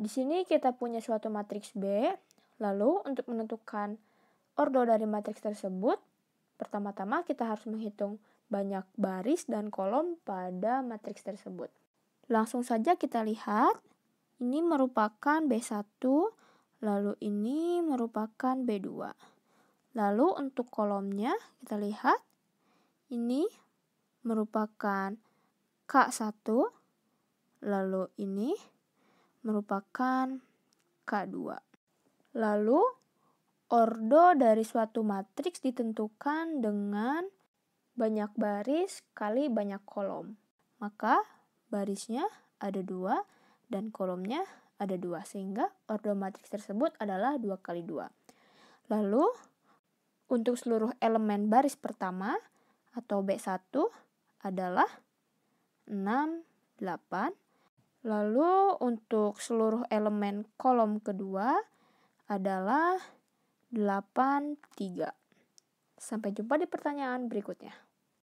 Di sini kita punya suatu matriks B, lalu untuk menentukan ordo dari matriks tersebut, pertama-tama kita harus menghitung banyak baris dan kolom pada matriks tersebut. Langsung saja kita lihat, ini merupakan B1, lalu ini merupakan B2. Lalu untuk kolomnya kita lihat, ini merupakan K1, lalu ini merupakan K2. Lalu, ordo dari suatu matriks ditentukan dengan banyak baris kali banyak kolom. Maka, barisnya ada dua dan kolomnya ada dua, sehingga ordo matriks tersebut adalah dua kali dua. Lalu, untuk seluruh elemen baris pertama atau B1 adalah 6, 8, Lalu untuk seluruh elemen kolom kedua adalah 8 3. Sampai jumpa di pertanyaan berikutnya.